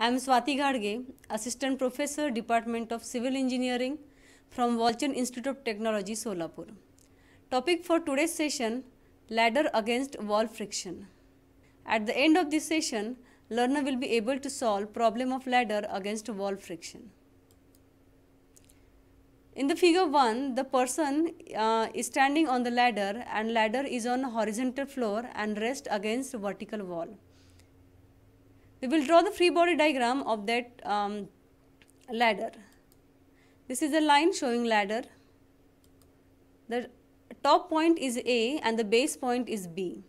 I am Swati Gadge, Assistant Professor, Department of Civil Engineering from Walchan Institute of Technology, Solapur. Topic for today's session, ladder against wall friction. At the end of this session, learner will be able to solve problem of ladder against wall friction. In the figure 1, the person uh, is standing on the ladder and ladder is on horizontal floor and rest against vertical wall. We will draw the free body diagram of that um, ladder. This is a line showing ladder. The top point is A and the base point is B.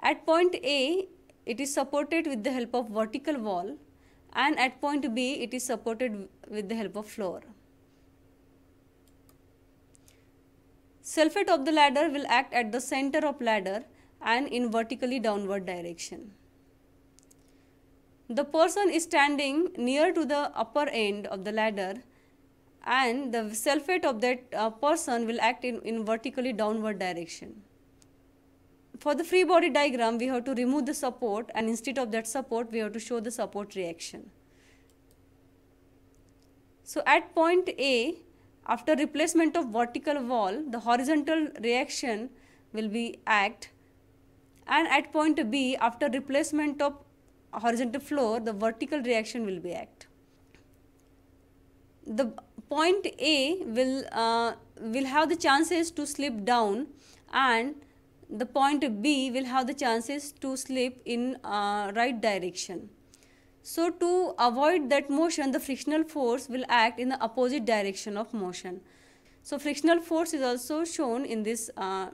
At point A, it is supported with the help of vertical wall and at point B, it is supported with the help of floor. Sulfate of the ladder will act at the center of ladder and in vertically downward direction. The person is standing near to the upper end of the ladder and the self weight of that uh, person will act in, in vertically downward direction. For the free body diagram, we have to remove the support and instead of that support, we have to show the support reaction. So at point A, after replacement of vertical wall, the horizontal reaction will be act and at point B after replacement of horizontal floor the vertical reaction will be act. The point A will, uh, will have the chances to slip down and the point B will have the chances to slip in uh, right direction. So to avoid that motion the frictional force will act in the opposite direction of motion. So frictional force is also shown in this uh,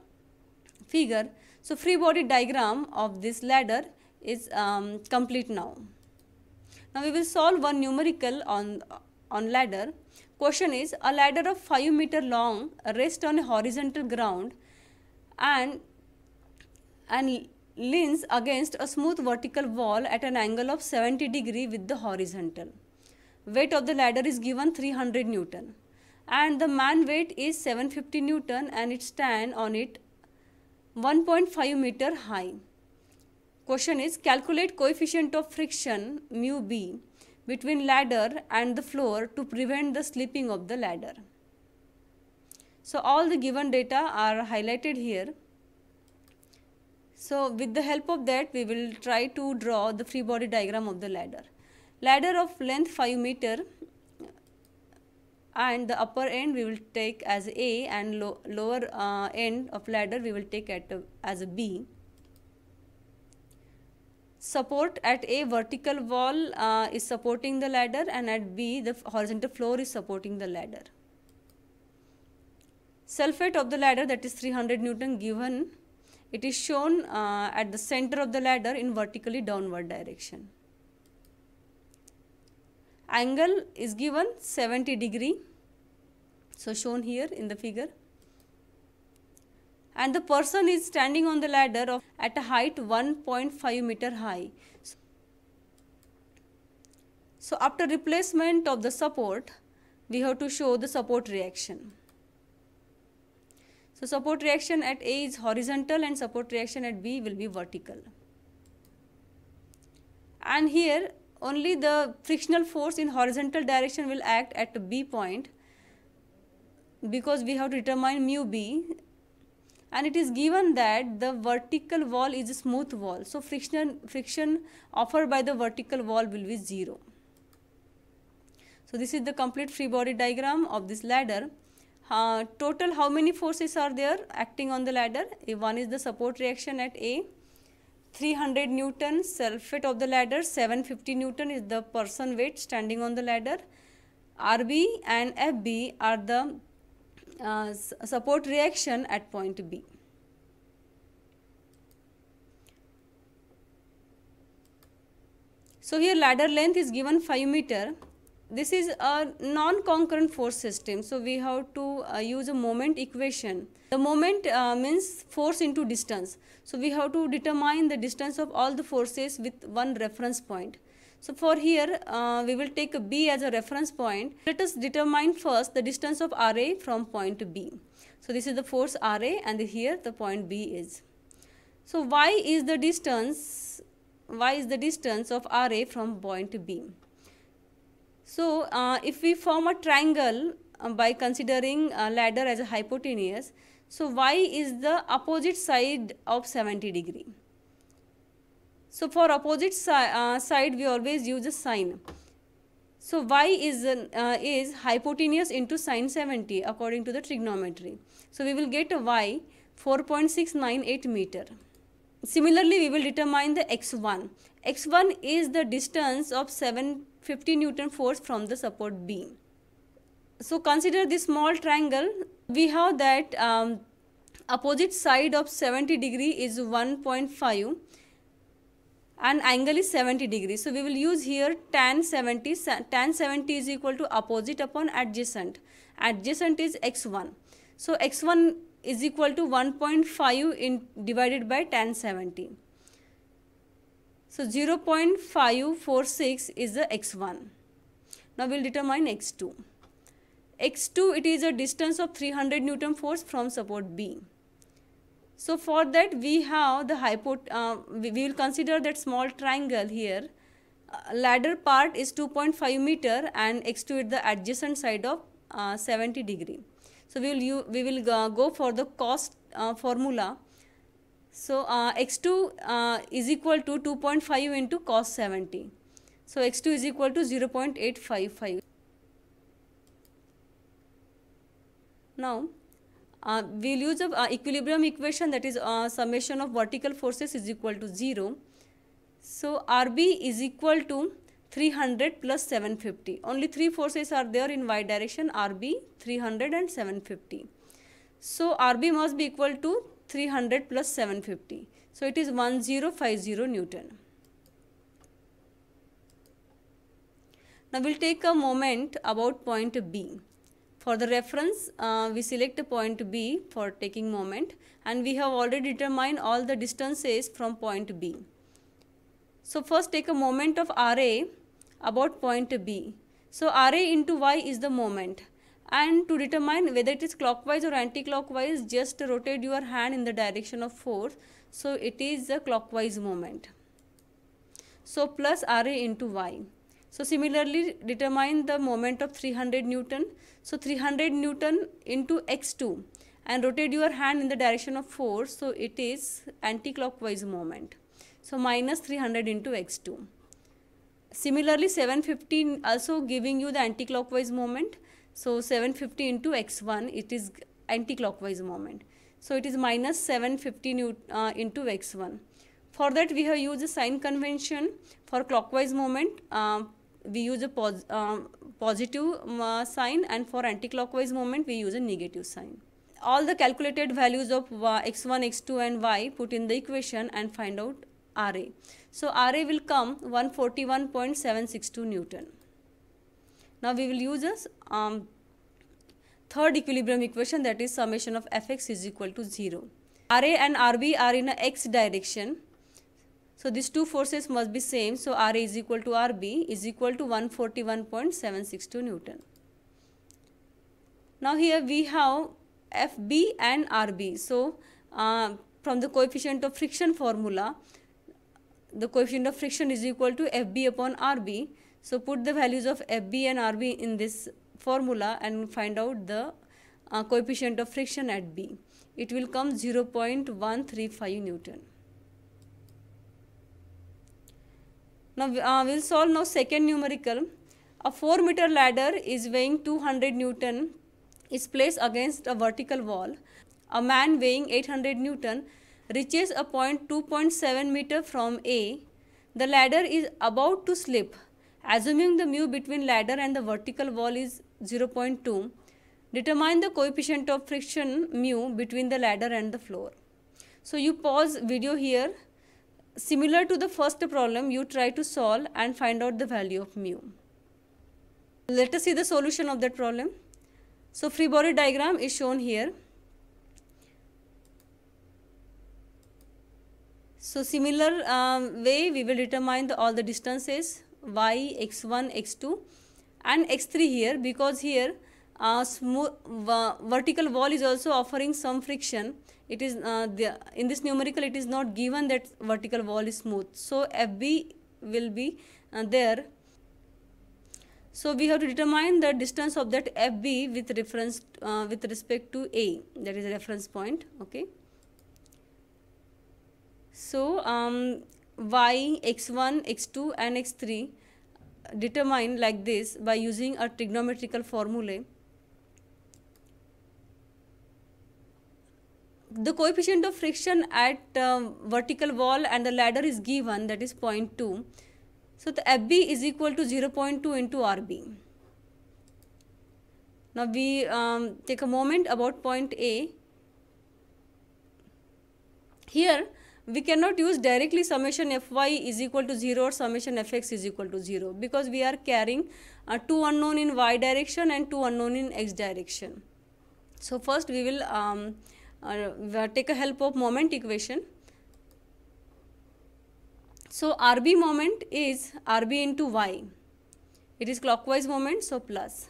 figure so, free body diagram of this ladder is um, complete now. Now, we will solve one numerical on, on ladder. Question is, a ladder of 5 meter long rests on a horizontal ground and, and leans against a smooth vertical wall at an angle of 70 degree with the horizontal. Weight of the ladder is given 300 Newton and the man weight is 750 Newton and it stand on it 1.5 meter high. Question is calculate coefficient of friction mu b between ladder and the floor to prevent the slipping of the ladder. So all the given data are highlighted here. So with the help of that we will try to draw the free body diagram of the ladder. Ladder of length 5 meter and the upper end we will take as A and lo lower uh, end of ladder we will take at a, as a B. Support at A vertical wall uh, is supporting the ladder and at B the horizontal floor is supporting the ladder. Sulfate of the ladder that is 300 Newton given it is shown uh, at the center of the ladder in vertically downward direction. Angle is given 70 degree so, shown here in the figure and the person is standing on the ladder of, at a height 1.5 meter high. So, after replacement of the support, we have to show the support reaction. So, support reaction at A is horizontal and support reaction at B will be vertical. And here only the frictional force in horizontal direction will act at B point because we have to determine mu b and it is given that the vertical wall is a smooth wall so friction friction offered by the vertical wall will be zero so this is the complete free body diagram of this ladder uh, total how many forces are there acting on the ladder if one is the support reaction at a 300 newton self weight of the ladder 750 newton is the person weight standing on the ladder rb and fb are the uh, support reaction at point B. So here ladder length is given 5 meter. This is a non-concurrent force system. So we have to uh, use a moment equation. The moment uh, means force into distance. So we have to determine the distance of all the forces with one reference point. So for here, uh, we will take B as a reference point. Let us determine first the distance of RA from point B. So this is the force RA and here the point B is. So y is the distance, y is the distance of RA from point B. So uh, if we form a triangle uh, by considering a ladder as a hypotenuse, so y is the opposite side of 70 degree. So for opposite si uh, side we always use a sine. So y is, uh, is hypotenuse into sine 70 according to the trigonometry. So we will get y 4.698 meter. Similarly, we will determine the x1. x1 is the distance of 750 Newton force from the support beam. So consider this small triangle. We have that um, opposite side of 70 degree is 1.5 and angle is 70 degrees. So we will use here tan 70. Tan 70 is equal to opposite upon adjacent. Adjacent is x1. So x1 is equal to 1.5 in divided by tan 70. So 0 0.546 is the x1. Now we will determine x2. x2 it is a distance of 300 Newton force from support B. So for that we have the hypo, uh, we, will consider that small triangle here. Uh, ladder part is 2.5 meter and extrude the adjacent side of uh, 70 degree. So we will, we will go, go for the cost uh, formula. So uh, x2 uh, is equal to 2.5 into cos 70. So x2 is equal to 0 0.855. Now uh, we'll use a uh, equilibrium equation that is uh, summation of vertical forces is equal to 0. So, RB is equal to 300 plus 750. Only three forces are there in y direction RB 300 and 750. So, RB must be equal to 300 plus 750. So, it is 1050 Newton. Now, we will take a moment about point B. For the reference, uh, we select a point B for taking moment and we have already determined all the distances from point B. So first take a moment of RA about point B. So RA into Y is the moment and to determine whether it is clockwise or anti-clockwise just rotate your hand in the direction of force. So it is a clockwise moment. So plus RA into Y. So similarly determine the moment of 300 Newton. So 300 Newton into x2 and rotate your hand in the direction of force. So it is anti-clockwise moment. So minus 300 into x2. Similarly 750 also giving you the anti-clockwise moment. So 750 into x1 it is anti-clockwise moment. So it is minus 750 uh, into x1. For that we have used the sign convention for clockwise moment. Uh, we use a pos um, positive uh, sign and for anticlockwise moment, we use a negative sign. All the calculated values of x1, uh, x2 and y put in the equation and find out RA. So RA will come 141.762 Newton. Now we will use a um, third equilibrium equation that is summation of fx is equal to 0. RA and RB are in a x direction so these two forces must be same. So RA is equal to RB is equal to 141.762 Newton. Now here we have FB and RB. So uh, from the coefficient of friction formula, the coefficient of friction is equal to FB upon RB. So put the values of FB and RB in this formula and find out the uh, coefficient of friction at B. It will come 0.135 Newton. Now uh, we will solve now second numerical. A 4 meter ladder is weighing 200 Newton is placed against a vertical wall. A man weighing 800 Newton reaches a point 2.7 meter from A. The ladder is about to slip. Assuming the mu between ladder and the vertical wall is 0.2, determine the coefficient of friction mu between the ladder and the floor. So you pause video here. Similar to the first problem, you try to solve and find out the value of mu. Let us see the solution of that problem. So free body diagram is shown here. So similar um, way we will determine the, all the distances y, x1, x2 and x3 here because here smooth vertical wall is also offering some friction it is uh, the, in this numerical it is not given that vertical wall is smooth so fb will be uh, there so we have to determine the distance of that fb with reference uh, with respect to a that is a reference point okay so um, y x1 x2 and x3 determine like this by using a trigonometrical formula the coefficient of friction at uh, vertical wall and the ladder is given that is 0.2. So the FB is equal to 0.2 into RB. Now we um, take a moment about point A. Here we cannot use directly summation fy is equal to 0 or summation fx is equal to 0 because we are carrying uh, two unknown in y direction and two unknown in x direction. So first we will um, uh, take a help of moment equation. So, RB moment is RB into Y. It is clockwise moment, so plus.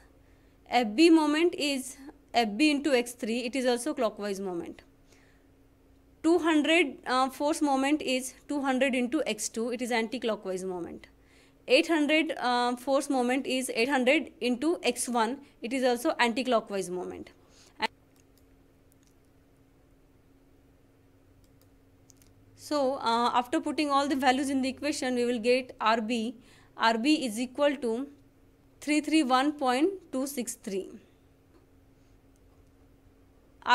FB moment is FB into X3. It is also clockwise moment. 200 uh, force moment is 200 into X2. It is anti-clockwise moment. 800 uh, force moment is 800 into X1. It is also anti-clockwise moment. So, uh, after putting all the values in the equation, we will get RB. RB is equal to 331.263.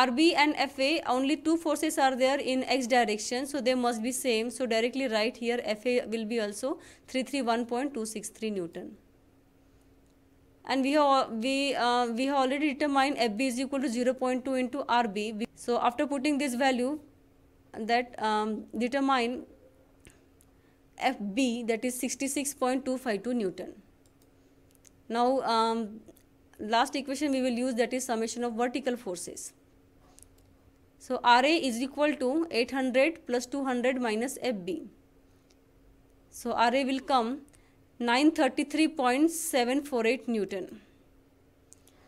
RB and FA, only two forces are there in x direction, so they must be same. So, directly right here FA will be also 331.263 Newton and we have we uh, we have already determined FB is equal to 0.2 into RB. So after putting this value, that um, determine FB that is 66.252 Newton. Now um, last equation we will use that is summation of vertical forces. So RA is equal to 800 plus 200 minus FB. So RA will come 933.748 Newton.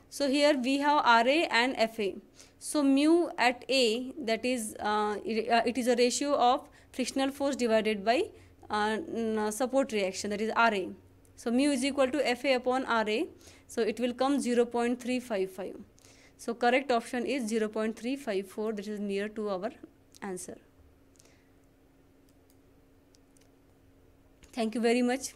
So here we have RA and FA. So mu at A that is uh, it, uh, it is a ratio of frictional force divided by uh, uh support reaction that is RA. So mu is equal to FA upon RA. So it will come 0.355. So correct option is 0.354 that is near to our answer. Thank you very much.